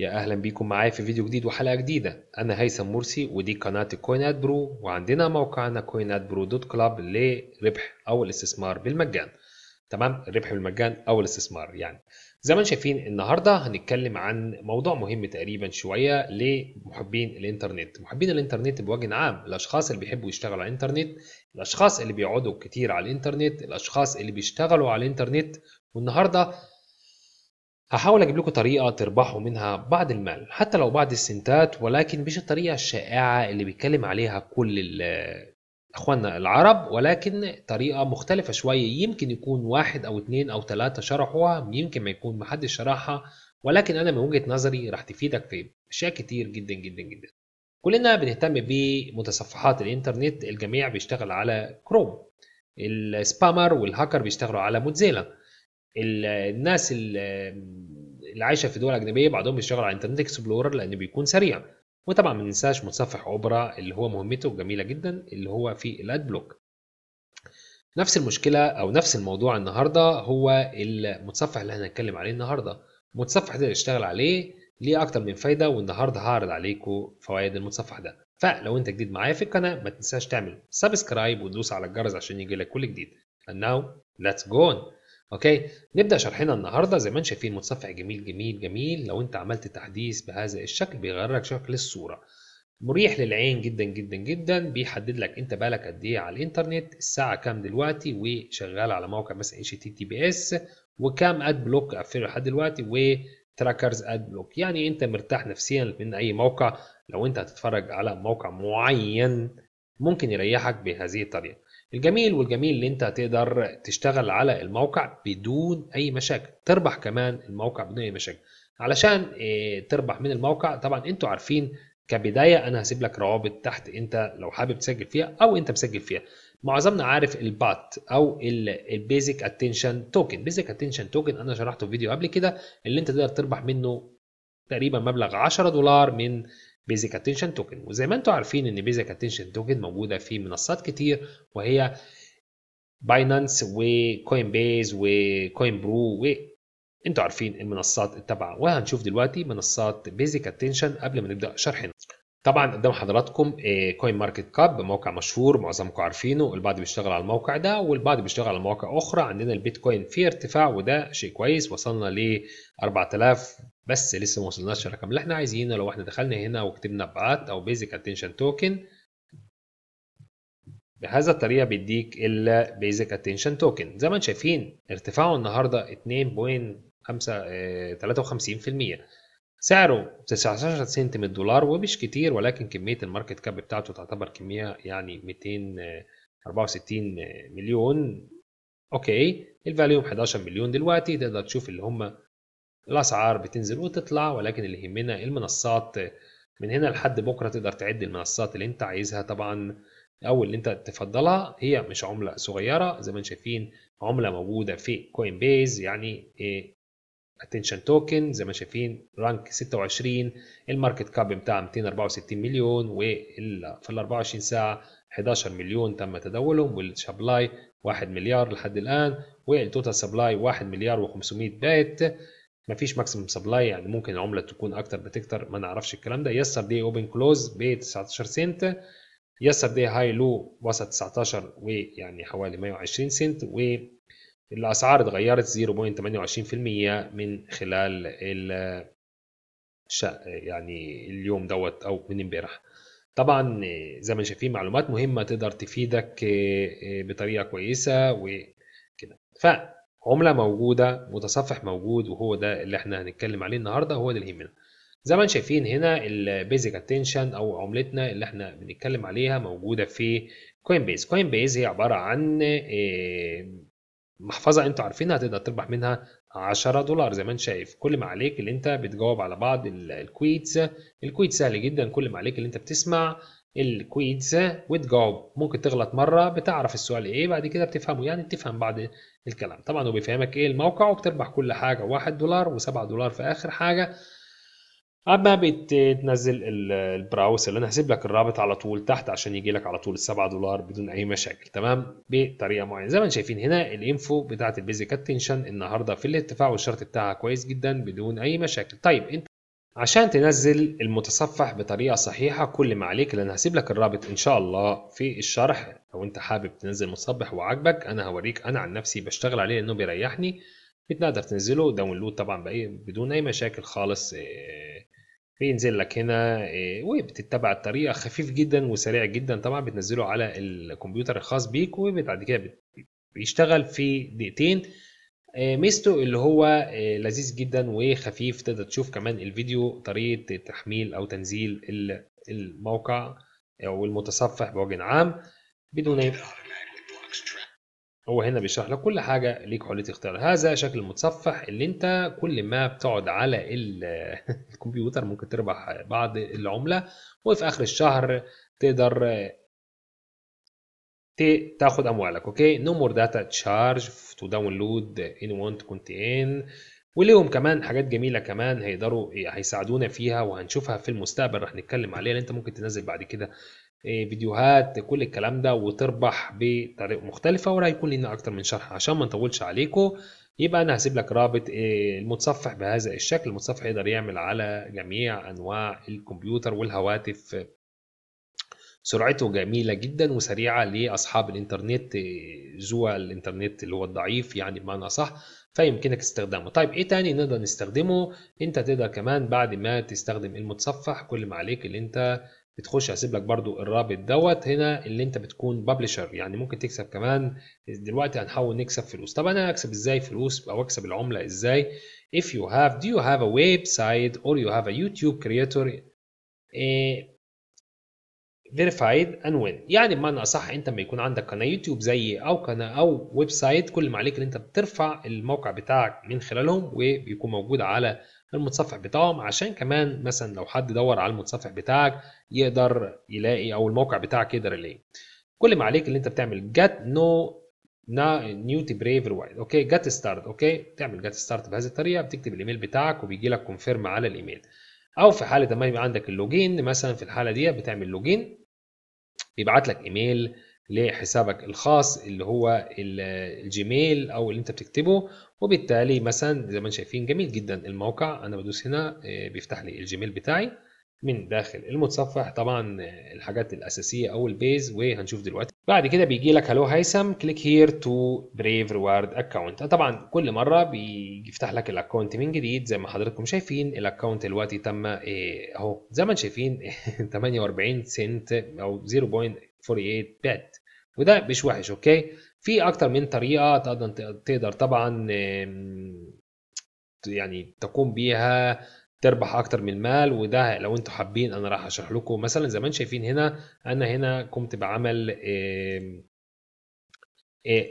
يا اهلا بيكم معايا في فيديو جديد وحلقه جديده انا هيثم مرسي ودي قناه كوينات برو وعندنا موقعنا كوينات برو دوت كلاب لربح او الاستثمار بالمجان تمام الربح بالمجان او الاستثمار يعني زي ما شايفين النهارده هنتكلم عن موضوع مهم تقريبا شويه لمحبين الانترنت محبين الانترنت بوجه عام الاشخاص اللي بيحبوا يشتغلوا على الانترنت الاشخاص اللي بيقعدوا كتير على الانترنت الاشخاص اللي بيشتغلوا على الانترنت والنهارده هحاول أجيب لكم طريقة تربحوا منها بعض المال حتى لو بعض السنتات ولكن مش الطريقة الشائعة اللي بيتكلم عليها كل اخواننا العرب ولكن طريقه مختلفه شويه يمكن يكون واحد او اتنين او تلاته شرحوها يمكن ما يكون محدش شرحها ولكن انا من وجهه نظري راح تفيدك في اشياء كتير جدا جدا جدا كلنا بنهتم بمتصفحات الانترنت الجميع بيشتغل على كروم السبامر والهاكر بيشتغلوا على موتزيلا الناس اللي عايشه في دول اجنبيه بعضهم بيشتغل على انترنت اكسبلورر لان بيكون سريع وطبعا ما ننساش متصفح اوبرا اللي هو مهمته جميله جدا اللي هو في الاد بلوك نفس المشكله او نفس الموضوع النهارده هو المتصفح اللي هنتكلم عليه النهارده المتصفح ده اشتغل عليه ليه اكتر من فايده والنهارده هعرض عليكم فوائد المتصفح ده فلو انت جديد معايا في القناه ما تنساش تعمل سبسكرايب وتدوس على الجرس عشان يجي لك كل جديد and now let's go on اوكي نبدا شرحنا النهارده زي ما انتم شايفين متصفح جميل جميل جميل لو انت عملت تحديث بهذا الشكل بيغير لك شكل الصوره مريح للعين جدا جدا جدا بيحدد لك انت بالك قد ايه على الانترنت الساعه كام دلوقتي وشغال على موقع مثلا اتش تي تي بي اس وكام اد بلوك قفله لحد دلوقتي وتراكرز اد بلوك يعني انت مرتاح نفسيا من اي موقع لو انت هتتفرج على موقع معين ممكن يريحك بهذه الطريقه الجميل والجميل اللي انت هتقدر تشتغل على الموقع بدون اي مشاكل تربح كمان الموقع بدون اي مشاكل علشان آه، تربح من الموقع طبعا انتوا عارفين كبدايه انا هسيب لك روابط تحت انت لو حابب تسجل فيها او انت مسجل فيها معظمنا عارف البات او البيزك اتنشن توكن بيزك اتنشن توكن انا شرحته في فيديو قبل كده اللي انت تقدر تربح منه تقريبا مبلغ 10 دولار من بيزك اتنشن توكن وزي ما انتم عارفين ان بيزك اتنشن توكن موجوده في منصات كتير وهي باينانس وكوين بيز وكوين برو و انتوا عارفين المنصات التابعه وهنشوف دلوقتي منصات بيزك اتنشن قبل ما نبدا شرحنا طبعا قدام حضراتكم كوين ماركت كاب موقع مشهور معظمكم عارفينه البعض بيشتغل على الموقع ده والبعض بيشتغل على مواقع اخرى عندنا البيتكوين في ارتفاع وده شيء كويس وصلنا ل 4000 بس لسه ما وصلناش الرقم اللي احنا عايزينه لو احنا دخلنا هنا وكتبنا بات او بيزك اتنشن توكن بهذا الطريقه بيديك الا بيزك اتنشن توكن زي ما انتم شايفين ارتفاعه النهارده 2.53% آه، سعره 19 سنت من الدولار ومش كتير ولكن كميه الماركت كاب بتاعته تعتبر كميه يعني 264 آه، آه، مليون اوكي الفاليوم 11 مليون دلوقتي تقدر تشوف اللي هم الاسعار بتنزل وتطلع ولكن اللي يهمنا المنصات من هنا لحد بكره تقدر تعد المنصات اللي انت عايزها طبعا او اللي انت تفضلها هي مش عمله صغيره زي ما شايفين عمله موجوده في كوين بيز يعني اتنشن توكن زي ما شايفين رانك 26 الماركت كاب بتاع 264 مليون وفي ال 24 ساعه 11 مليون تم تداولهم والسبلاي 1 مليار لحد الان والتوتال سبلاي 1 مليار و500 بايت مفيش ماكسيمم سبلاي يعني ممكن العمله تكون اكتر بتكتر ما نعرفش الكلام ده يسر دي اوبن كلوز ب 19 سنت يسر دي هاي لو وسط 19 ويعني حوالي 120 سنت و الاسعار اتغيرت 0.28% من خلال ال يعني اليوم دوت او من امبارح طبعا زي ما شايفين معلومات مهمه تقدر تفيدك آه، آه، بطريقه كويسه وكده ف عملة موجودة متصفح موجود وهو ده اللي احنا هنتكلم عليه النهاردة هو ده اللي يهمنا زي ما انتم شايفين هنا البيزك اتنشن او عملتنا اللي احنا بنتكلم عليها موجودة في كوين بيز كوين بيز هي عبارة عن آه، محفظة انتوا عارفينها تقدر تربح منها 10 دولار زي ما انت شايف كل ما عليك اللي انت بتجاوب على بعض الكويتس الكويت سهل جدا كل ما عليك اللي انت بتسمع الكويدز وتجاوب ممكن تغلط مره بتعرف السؤال ايه بعد كده بتفهمه يعني بتفهم بعد الكلام طبعا هو بيفهمك ايه الموقع وبتربح كل حاجه 1 دولار و7 دولار في اخر حاجه اما بتنزل البراوس اللي انا هسيب لك الرابط على طول تحت عشان يجي لك على طول ال7 دولار بدون اي مشاكل تمام بطريقه معينه زي ما شايفين هنا الانفو بتاعه البيزك اتنشن النهارده في الارتفاع والشرط بتاعها كويس جدا بدون اي مشاكل طيب انت عشان تنزل المتصفح بطريقه صحيحه كل ما عليك لان هسيب لك الرابط ان شاء الله في الشرح لو انت حابب تنزل متصفح وعاجبك انا هوريك انا عن نفسي بشتغل عليه لانه بيريحني بتقدر تنزله داونلود طبعا بدون اي مشاكل خالص آه، بينزل لك هنا آه، وبتتبع الطريقه خفيف جدا وسريع جدا طبعا بتنزله على الكمبيوتر الخاص بيك وبعد كده بيشتغل في دقيقتين آه، ميزته اللي هو آه، لذيذ جدا وخفيف تقدر تشوف كمان الفيديو طريقه تحميل او تنزيل الموقع او المتصفح بوجه عام بدون اي هو هنا بيشرح لك كل حاجه ليك حريه اختيار هذا شكل المتصفح اللي انت كل ما بتقعد على الكمبيوتر ممكن تربح بعض العمله وفي اخر الشهر تقدر تاخد اموالك اوكي نو مور داتا تشارج تو داونلود ان وانت كنت ان وليهم كمان حاجات جميله كمان هيقدروا إيه، هيساعدونا فيها وهنشوفها في المستقبل رح نتكلم عليها اللي انت ممكن تنزل بعد كده إيه، فيديوهات كل الكلام ده وتربح بطريقه مختلفه ولا يكون لنا اكتر من شرح عشان ما نطولش عليكم يبقى انا هسيب لك رابط إيه، المتصفح بهذا الشكل المتصفح يقدر يعمل على جميع انواع الكمبيوتر والهواتف سرعته جميلة جدا وسريعة لأصحاب الإنترنت جوا الإنترنت اللي هو الضعيف يعني بمعنى صح فيمكنك استخدامه طيب ايه تاني نقدر نستخدمه انت تقدر كمان بعد ما تستخدم المتصفح كل ما عليك اللي انت بتخش هسيب لك برضو الرابط دوت هنا اللي انت بتكون ببلشر يعني ممكن تكسب كمان دلوقتي هنحاول نكسب فلوس طب انا اكسب ازاي فلوس او اكسب العملة ازاي if you have do you have a website or you have a youtube creator إيه، فيريفايد اند وين يعني بمعنى اصح انت لما يكون عندك قناه يوتيوب زي او قناه او ويب سايت كل ما عليك ان انت بترفع الموقع بتاعك من خلالهم وبيكون موجود على المتصفح بتاعهم عشان كمان مثلا لو حد دور على المتصفح بتاعك يقدر يلاقي او الموقع بتاعك يقدر يلاقيه كل ما عليك اللي انت بتعمل جت نو نيو تي بريفر وايد اوكي جت ستارت اوكي تعمل جت ستارت بهذه الطريقه بتكتب الايميل بتاعك وبيجي لك كونفيرم على الايميل او في حاله ما يبقى عندك اللوجين مثلا في الحاله دي بتعمل لوجين بيبعت لك ايميل لحسابك الخاص اللي هو الجيميل او اللي انت بتكتبه وبالتالي مثلا زي ما شايفين جميل جدا الموقع انا بدوس هنا آه، بيفتح لي الجيميل بتاعي من داخل المتصفح طبعا آه، الحاجات الاساسيه او البيز وهنشوف دلوقتي بعد كده بيجي لك هلو هيثم كليك هير تو بريف ريوارد اكونت طبعا كل مره بيفتح لك الاكونت من جديد زي ما حضراتكم شايفين الاكونت دلوقتي تم آه، اهو زي ما انتم شايفين 48 سنت او 0.48 بات وده مش وحش اوكي في اكتر من طريقه تقدر تقدر طبعا يعني تقوم بيها تربح اكتر من المال وده لو انتوا حابين انا راح اشرح لكم مثلا زي ما انتم شايفين هنا انا هنا قمت بعمل آه،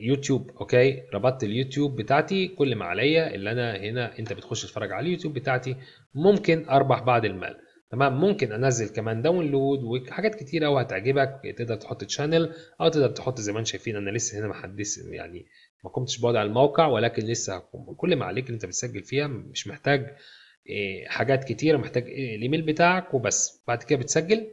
يوتيوب اوكي ربطت اليوتيوب بتاعتي كل ما عليا اللي انا هنا انت بتخش تتفرج على اليوتيوب بتاعتي ممكن اربح بعض المال تمام ممكن انزل كمان داونلود وحاجات كتيره وهتعجبك تقدر تحط تشانل او تقدر تحط زي ما انتم شايفين انا لسه هنا ما حدش يعني ما قمتش على الموقع ولكن لسه كل ما عليك اللي انت بتسجل فيها مش محتاج إيه، حاجات كتيره محتاج إيه، الايميل بتاعك وبس بعد كده بتسجل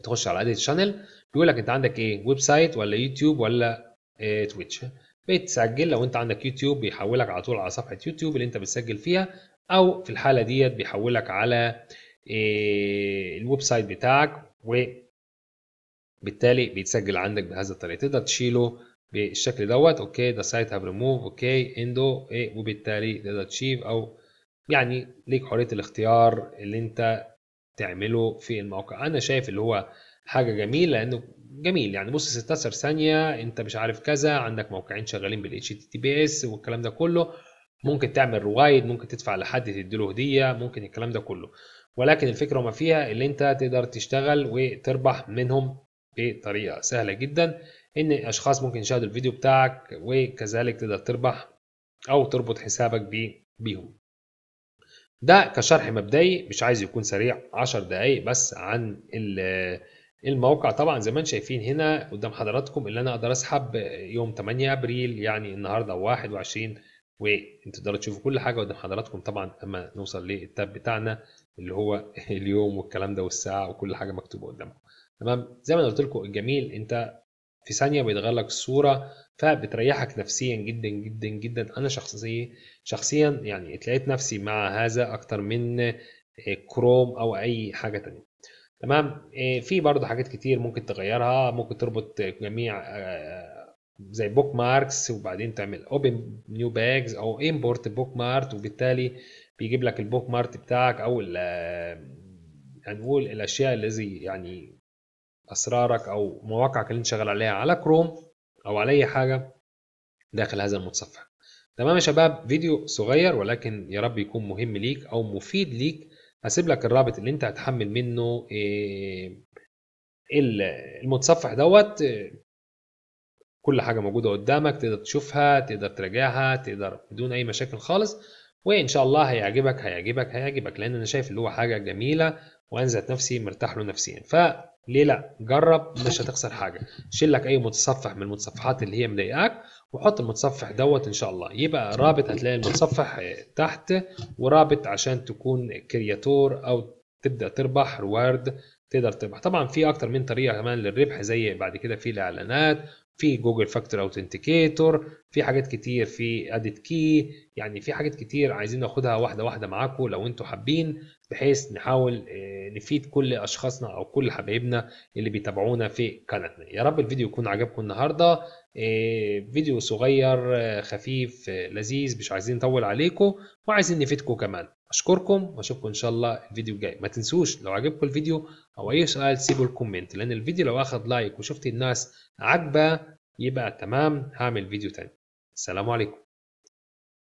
بتخش على اديت شانل بيقول لك انت عندك ايه ويب سايت ولا يوتيوب ولا إيه تويتش بتسجل لو انت عندك يوتيوب بيحولك على طول على صفحه يوتيوب اللي انت بتسجل فيها او في الحاله ديت بيحولك على إيه الويب سايت بتاعك وبالتالي بيتسجل عندك بهذا الطريقه تقدر تشيله بالشكل دوت اوكي ذا سايت هاف ريموف اوكي اندو ايه وبالتالي تقدر تشيف او يعني ليك حريه الاختيار اللي انت تعمله في الموقع انا شايف اللي هو حاجه جميله لانه جميل يعني بص 16 ثانيه انت مش عارف كذا عندك موقعين شغالين بالاتش تي بي اس والكلام ده كله ممكن تعمل روايد ممكن تدفع لحد تديله هديه ممكن الكلام ده كله ولكن الفكره ما فيها اللي انت تقدر تشتغل وتربح منهم بطريقه سهله جدا ان اشخاص ممكن يشاهدوا الفيديو بتاعك وكذلك تقدر تربح او تربط حسابك بيهم ده كشرح مبدئي مش عايز يكون سريع 10 دقايق بس عن الموقع طبعا زي ما انتم شايفين هنا قدام حضراتكم اللي انا اقدر اسحب يوم 8 ابريل يعني النهارده 21 وانتوا تقدروا تشوفوا كل حاجه قدام حضراتكم طبعا اما نوصل للتاب بتاعنا اللي هو اليوم والكلام ده والساعه وكل حاجه مكتوبه قدامكم تمام زي ما انا قلت لكم الجميل انت في ثانيه بيتغير لك الصوره فبتريحك نفسيا جدا جدا جدا انا شخصيا شخصيا يعني اتلقيت نفسي مع هذا اكتر من آه، كروم او اي حاجه تانية تمام آه، في برضه حاجات كتير ممكن تغيرها ممكن تربط جميع آه، زي بوك ماركس وبعدين تعمل اوبن نيو باجز او امبورت بوك مارت وبالتالي بيجيب لك البوك مارت بتاعك او هنقول الاشياء الذي يعني اسرارك او مواقعك اللي انت شغال عليها على كروم او على اي حاجه داخل هذا المتصفح تمام يا شباب فيديو صغير ولكن يا رب يكون مهم ليك او مفيد ليك هسيب لك الرابط اللي انت هتحمل منه آه، المتصفح دوت كل حاجه موجوده قدامك تقدر تشوفها تقدر تراجعها تقدر بدون اي مشاكل خالص وان شاء الله هيعجبك هيعجبك هيعجبك لان انا شايف اللي هو حاجه جميله وانا ذات نفسي مرتاح له نفسيا ف ليه لا جرب مش هتخسر حاجه شيل لك اي متصفح من المتصفحات اللي هي مضايقاك وحط المتصفح دوت ان شاء الله يبقى رابط هتلاقي المتصفح تحت ورابط عشان تكون كرياتور او تبدا تربح ريورد تقدر تربح طبعا في اكتر من طريقه كمان للربح زي بعد كده في الاعلانات في جوجل فاكتور اوثنتيكيتور في حاجات كتير في اديت كي يعني في حاجات كتير عايزين ناخدها واحده واحده معاكم لو انتوا حابين بحيث نحاول آه، نفيد كل اشخاصنا او كل حبايبنا اللي بيتابعونا في قناتنا يا رب الفيديو يكون عجبكم النهارده آه، فيديو صغير آه، خفيف لذيذ مش عايزين نطول عليكم وعايزين نفيدكم كمان اشكركم واشوفكم ان شاء الله الفيديو الجاي ما تنسوش لو عجبكم الفيديو او اي سؤال سيبوا الكومنت لان الفيديو لو اخد لايك وشفت الناس عجبه يبقى تمام هعمل فيديو تاني السلام عليكم